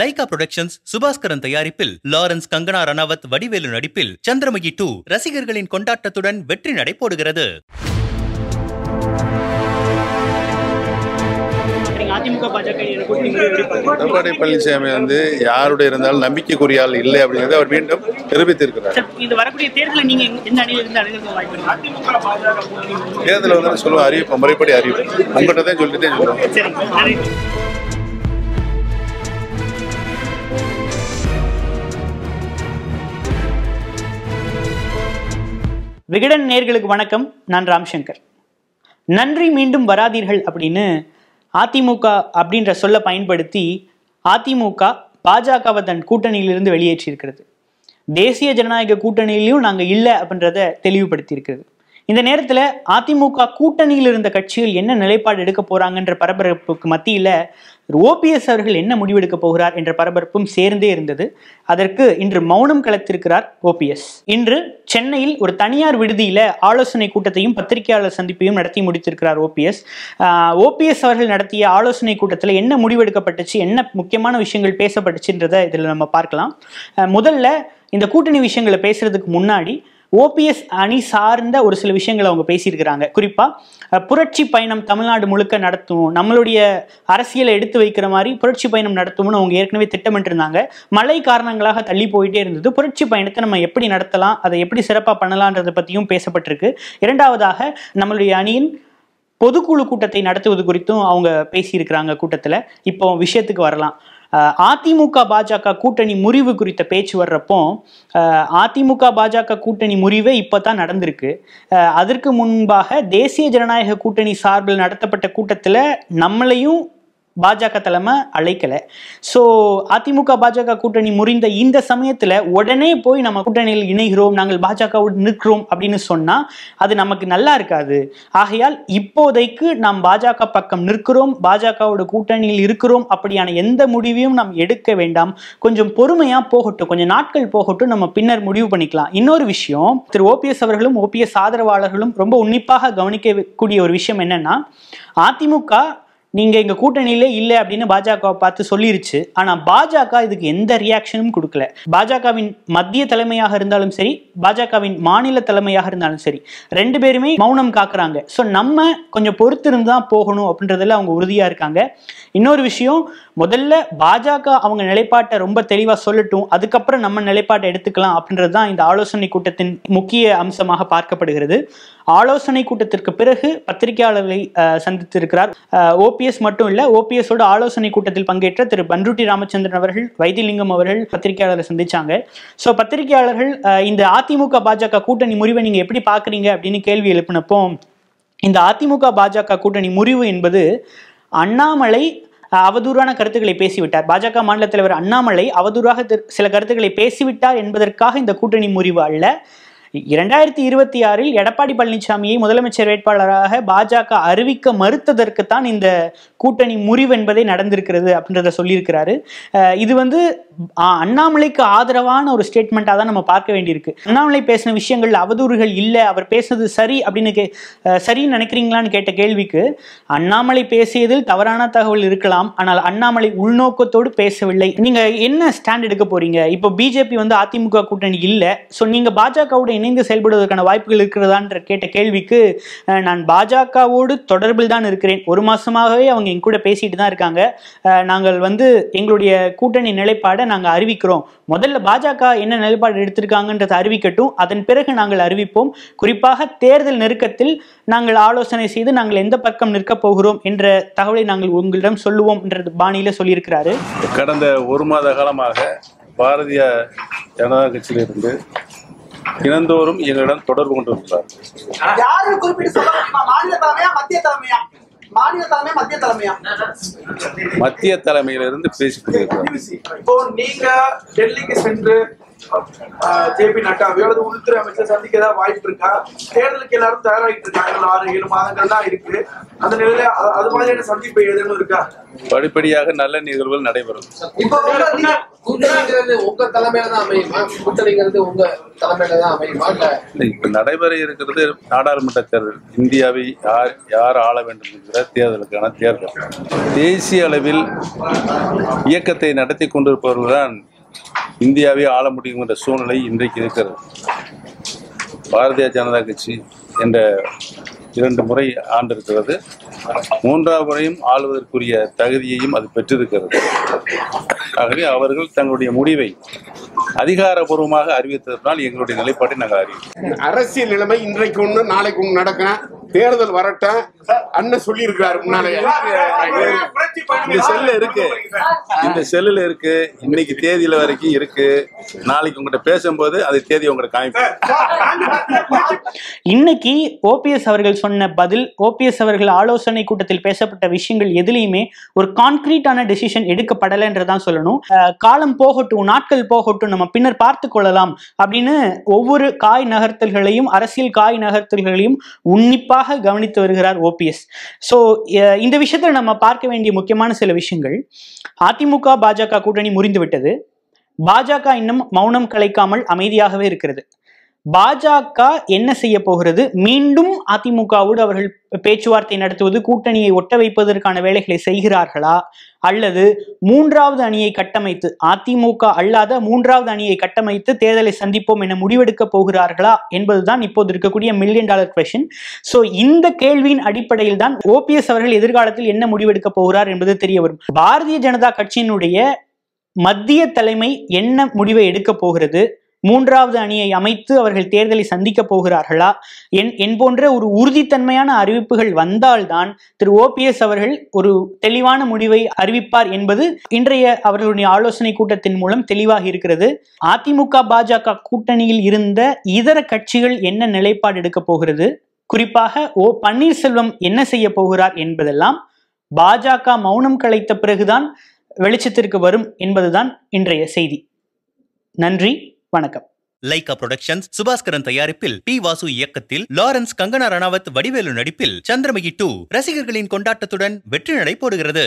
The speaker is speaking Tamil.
லைகா புரொடக்ஷன்ஸ் சுபாஸ்கரன் தயாரிப்பில் லாரன்ஸ் கங்கனா ரணாவத் வடிவேலு நடிப்பில் சந்திரமகி டூ ரசிகர்களின் கொண்டாட்டத்துடன் வெற்றி நடைபோடுகிறது எடப்பாடி பழனிசாமி வந்து யாருடைய இருந்தாலும் நம்பிக்கைக்குரிய ஆள் இல்லை அப்படிங்கிறத அவர் மீண்டும் நிரூபித்திருக்கிறார் இது வரக்கூடிய தேர்தலில் நீங்க எந்த தேர்தலில் வந்து சொல்லுவோம் அறிவிப்பு முறைப்படி அறிவிப்பு உங்கள்கிட்ட தான் சொல்லிட்டு சொல்லுவோம் விகடன் நேர்களுக்கு வணக்கம் நான் ராம்சங்கர் நன்றி மீண்டும் வராதீர்கள் அப்படின்னு அதிமுக அப்படின்ற சொல்ல பயன்படுத்தி அதிமுக பாஜகவை தன் கூட்டணியிலிருந்து வெளியேற்றியிருக்கிறது தேசிய ஜனநாயக கூட்டணியிலையும் நாங்கள் இல்லை அப்படின்றத தெளிவுபடுத்தியிருக்கிறது இந்த நேரத்தில் அதிமுக கூட்டணியில் இருந்த கட்சிகள் என்ன நிலைப்பாடு எடுக்க போகிறாங்கன்ற பரபரப்புக்கு மத்தியில் ஓபிஎஸ் அவர்கள் என்ன முடிவெடுக்க போகிறார் என்ற பரபரப்பும் சேர்ந்தே இருந்தது அதற்கு இன்று மௌனம் கலத்திருக்கிறார் ஓபிஎஸ் இன்று சென்னையில் ஒரு தனியார் விடுதியில ஆலோசனை கூட்டத்தையும் பத்திரிகையாளர் சந்திப்பையும் நடத்தி முடித்திருக்கிறார் ஓபிஎஸ் ஓபிஎஸ் அவர்கள் நடத்திய ஆலோசனை கூட்டத்தில் என்ன முடிவெடுக்கப்பட்டுச்சு என்ன முக்கியமான விஷயங்கள் பேசப்பட்டுச்சுன்றதை இதில் நம்ம பார்க்கலாம் முதல்ல இந்த கூட்டணி விஷயங்களை பேசுறதுக்கு முன்னாடி ஓபிஎஸ் அணி சார்ந்த ஒரு சில விஷயங்களை அவங்க பேசியிருக்கிறாங்க குறிப்பாக புரட்சி பயணம் தமிழ்நாடு முழுக்க நடத்தும் நம்மளுடைய அரசியலை எடுத்து வைக்கிற மாதிரி புரட்சி பயணம் நடத்தும்னு அவங்க ஏற்கனவே திட்டமிட்டிருந்தாங்க மழை காரணங்களாக தள்ளி போயிட்டே இருந்தது புரட்சி பயணத்தை நம்ம எப்படி நடத்தலாம் அதை எப்படி சிறப்பாக பண்ணலான்றதை பற்றியும் பேசப்பட்டிருக்கு இரண்டாவதாக நம்மளுடைய அணியின் பொதுக்குழு கூட்டத்தை நடத்துவது குறித்தும் அவங்க பேசியிருக்கிறாங்க கூட்டத்தில் இப்போ விஷயத்துக்கு வரலாம் அதிமுக பாஜக கூட்டணி முறிவு குறித்த பேச்சு வர்றப்போ அதிமுக பாஜக கூட்டணி முறிவே இப்போ தான் நடந்திருக்கு அதற்கு முன்பாக தேசிய ஜனநாயக கூட்டணி சார்பில் நடத்தப்பட்ட கூட்டத்தில் நம்மளையும் பாஜக தலைமை அழைக்கலை ஸோ அதிமுக பாஜக கூட்டணி முறிந்த இந்த சமயத்தில் உடனே போய் நம்ம கூட்டணியில் இணைகிறோம் நாங்கள் பாஜகவோடு நிற்கிறோம் அப்படின்னு சொன்னால் அது நமக்கு நல்லா இருக்காது ஆகையால் இப்போதைக்கு நாம் பாஜக பக்கம் நிற்கிறோம் பாஜகவோட கூட்டணியில் இருக்கிறோம் அப்படியான எந்த முடிவையும் நாம் எடுக்க வேண்டாம் கொஞ்சம் பொறுமையாக போகட்டும் கொஞ்சம் நாட்கள் போகட்டும் நம்ம பின்னர் முடிவு பண்ணிக்கலாம் இன்னொரு விஷயம் திரு ஓபிஎஸ் அவர்களும் ஓபிஎஸ் ஆதரவாளர்களும் ரொம்ப உன்னிப்பாக கவனிக்கக்கூடிய ஒரு விஷயம் என்னன்னா அதிமுக நீங்க இங்க கூட்டணியிலே இல்லை அப்படின்னு பாஜக பார்த்து சொல்லிருச்சு ஆனா பாஜக இதுக்கு எந்த ரியாக்ஷனும் கொடுக்கல பாஜகவின் மத்திய தலைமையாக இருந்தாலும் சரி பாஜகவின் மாநில தலைமையாக இருந்தாலும் சரி ரெண்டு பேருமே மௌனம் காக்குறாங்க ஸோ நம்ம கொஞ்சம் பொறுத்திருந்துதான் தான் போகணும் அப்படின்றதுல அவங்க உறுதியா இருக்காங்க இன்னொரு விஷயம் முதல்ல பாஜக அவங்க நிலைப்பாட்டை ரொம்ப தெளிவாக சொல்லட்டும் அதுக்கப்புறம் நம்ம நிலைப்பாட்டை எடுத்துக்கலாம் அப்படின்றது தான் இந்த ஆலோசனை கூட்டத்தின் முக்கிய அம்சமாக பார்க்கப்படுகிறது ஆலோசனை கூட்டத்திற்கு பிறகு பத்திரிகையாளர்களை சந்தித்திருக்கிறார் ஓபிஎஸ் மட்டும் இல்ல ஓபிஎஸோட ஆலோசனை கூட்டத்தில் பங்கேற்ற திரு பன்ருட்டி ராமச்சந்திரன் அவர்கள் வைத்திலிங்கம் அவர்கள் பத்திரிகையாளரை சந்திச்சாங்க ஸோ பத்திரிகையாளர்கள் இந்த அதிமுக பாஜக கூட்டணி முறிவை நீங்க எப்படி பாக்குறீங்க அப்படின்னு கேள்வி எழுப்பினப்போ இந்த அதிமுக பாஜக கூட்டணி முறிவு என்பது அண்ணாமலை அவதூறான கருத்துக்களை பேசிவிட்டார் பாஜக மாநில தலைவர் அண்ணாமலை அவதூறாக சில கருத்துக்களை பேசிவிட்டார் என்பதற்காக இந்த கூட்டணி முறிவு அல்ல இரண்டாயிரத்தி இருபத்தி ஆறில் எடப்பாடி பழனிசாமியை முதலமைச்சர் வேட்பாளராக பாஜக அறிவிக்க மறுத்ததற்கு தான் இந்த கூட்டணி முறிவு என்பதை நடந்திருக்கிறது அப்படின்றத சொல்லியிருக்கிறாரு இது வந்து அண்ணாமலைக்கு ஆதரவான ஒரு ஸ்டேட்மெண்ட்டாக தான் நம்ம பார்க்க வேண்டியிருக்கு அண்ணாமலை பேசின விஷயங்கள் அவதூறுகள் இல்லை அவர் பேசுனது சரி அப்படின்னு கே சரின்னு நினைக்கிறீங்களான்னு கேட்ட கேள்விக்கு அண்ணாமலை பேசியதில் தவறான தகவல் இருக்கலாம் ஆனால் அண்ணாமலை உள்நோக்கத்தோடு பேசவில்லை நீங்கள் என்ன ஸ்டாண்ட் எடுக்க போறீங்க இப்போ பிஜேபி வந்து அதிமுக கூட்டணி இல்லை ஸோ நீங்கள் பாஜகவுடைய இணைந்து செயல்படுவதற்கான வாய்ப்புகள் இருக்கிறதா என்று கேட்ட கேள்விக்கு நான் பாஜகவோடு தொடர்பில் தான் இருக்கிறேன் ஒரு மாசமாகவே அவங்க எங்க கூட பேசிட்டு தான் இருக்காங்க நாங்கள் வந்து எங்களுடைய கூட்டணி நிலைப்பாடை நாங்கள் அறிவிக்கிறோம் முதல்ல பாஜக என்ன நிலைப்பாடு எடுத்திருக்காங்கன்றதை அறிவிக்கட்டும் அதன் பிறகு நாங்கள் அறிவிப்போம் குறிப்பாக தேர்தல் நெருக்கத்தில் நாங்கள் ஆலோசனை செய்து நாங்கள் எந்த பக்கம் நிற்கப் போகிறோம் என்ற தகவலை நாங்கள் உங்களிடம் சொல்லுவோம் என்ற பாணியில சொல்லியிருக்கிறாரு கடந்த ஒரு மாத காலமாக பாரதிய ஜனதா கட்சியிலிருந்து தினந்தோறும் எங்களிடம் தொடர்பு கொண்டிருக்கிறார் மத்திய தலைமையிலிருந்து பேசிக் கொண்டிருக்கிறார் இப்போ நீங்க டெல்லிக்கு சென்று ஜே பி நட்டா அல்லது உள்துறை அமைச்சர் சந்திக்க ஏதாவது வாய்ப்பு இருக்கா தேர்தலுக்கு எல்லாரும் தயாராகிட்டு இருக்காங்க ஆறு ஏழு மாதங்கள் தான் இருக்கு அந்த நிலையில அது மாதிரியான சந்திப்பு ஏதேனும் இருக்கா படிப்படியாக நல்ல நிகழ்வுகள் நடைபெறும் உங்க தலைமையில தான் அமையுமா உங்க தலைமையில தான் அமையுமா இப்ப நடைபெற இருக்கிறது நாடாளுமன்ற தேர்தல் இந்தியாவை யார் யார் ஆள வேண்டும் என்கிற தேர்தலுக்கான தேர்தல் தேசிய அளவில் இயக்கத்தை நடத்தி கொண்டிருப்பவர்கள் தான் இந்தியாவே ஆள முடியுங்கிற சூழ்நிலை இன்றைக்கு இருக்கிறது பாரதிய ஜனதா கட்சி என்ற இரண்டு முறை ஆண்டிருக்கிறது மூன்றாவது முறையும் ஆளுவதற்குரிய தகுதியையும் அது பெற்றிருக்கிறது ஆகவே அவர்கள் தங்களுடைய முடிவை அதிகாரபூர்வமாக அறிவித்ததனால் எங்களுடைய நிலைப்பாட்டை நாங்கள் அறிவிக்கிறோம் அரசியல் நிலைமை இன்றைக்கு ஒன்று நாளைக்கு ஒன்று நடக்கும் தேர்தல் வரட்டும் அண்ணன் சொல்லி இருக்கிறாரு முன்னாலே இந்த செல்ல இருக்கு இந்த செல்லுல இருக்கு இன்னைக்கு தேதியில வரைக்கும் இருக்கு நாளைக்கு உங்ககிட்ட பேசும்போது அது தேதி உங்களுக்கு காமிப்பேன் இன்னைக்கு ஓபிஎஸ் அவர்கள் சொன்ன பதில் ஓபிஎஸ் அவர்கள் ஆலோசனை கூட்டத்தில் பேசப்பட்ட விஷயங்கள் எதுலையுமே ஒரு கான்கிரீட்டான டெசிஷன் எடுக்கப்படலைன்றதான் சொல்லணும் காலம் போகட்டும் நாட்கள் போகட்டும் நம்ம நம்ம பின்னர் பார்த்து கொள்ளலாம் அப்படின்னு ஒவ்வொரு காய் நகர்த்தல்களையும் அரசியல் காய் நகர்த்தல்களையும் உன்னிப்பாக கவனித்து வருகிறார் ஓபிஎஸ் ஸோ இந்த விஷயத்தில் நம்ம பார்க்க வேண்டிய முக்கியமான சில விஷயங்கள் அதிமுக பாஜக கூட்டணி முறிந்துவிட்டது பாஜக இன்னும் மௌனம் கலைக்காமல் அமைதியாகவே இருக்கிறது பாஜக என்ன செய்ய போகிறது மீண்டும் அதிமுகவோடு அவர்கள் பேச்சுவார்த்தை நடத்துவது கூட்டணியை ஒட்ட வைப்பதற்கான வேலைகளை செய்கிறார்களா அல்லது மூன்றாவது அணியை கட்டமைத்து அதிமுக அல்லாத மூன்றாவது அணியை கட்டமைத்து தேர்தலை சந்திப்போம் என முடிவெடுக்க போகிறார்களா என்பதுதான் இப்போது இருக்கக்கூடிய மில்லியன் டாலர் கொஷின் ஸோ இந்த கேள்வியின் அடிப்படையில் தான் ஓபிஎஸ் அவர்கள் எதிர்காலத்தில் என்ன முடிவெடுக்க போகிறார் என்பது தெரிய வரும் பாரதிய ஜனதா கட்சியினுடைய மத்திய தலைமை என்ன முடிவை எடுக்க போகிறது மூன்றாவது அணியை அமைத்து அவர்கள் தேர்தலை சந்திக்க போகிறார்களா என் என் போன்ற ஒரு உறுதித்தன்மையான அறிவிப்புகள் வந்தால்தான் திரு ஓபிஎஸ் அவர்கள் ஒரு தெளிவான முடிவை அறிவிப்பார் என்பது இன்றைய அவர்களுடைய ஆலோசனை கூட்டத்தின் மூலம் தெளிவாக இருக்கிறது அதிமுக பாஜக கூட்டணியில் இருந்த இதர கட்சிகள் என்ன நிலைப்பாடு எடுக்க போகிறது குறிப்பாக ஓ பன்னீர்செல்வம் என்ன செய்ய போகிறார் என்பதெல்லாம் பாஜக மௌனம் கலைத்த பிறகுதான் வெளிச்சத்திற்கு வரும் என்பதுதான் இன்றைய செய்தி நன்றி வணக்கம் லைகா புரொடக்ஷன்ஸ் சுபாஸ்கரன் தயாரிப்பில் பி வாசு இயக்கத்தில் லாரன்ஸ் கங்கனா ரணாவத் வடிவேலு நடிப்பில் சந்திரமகி டூ ரசிகர்களின் கொண்டாட்டத்துடன் வெற்றி நடை போடுகிறது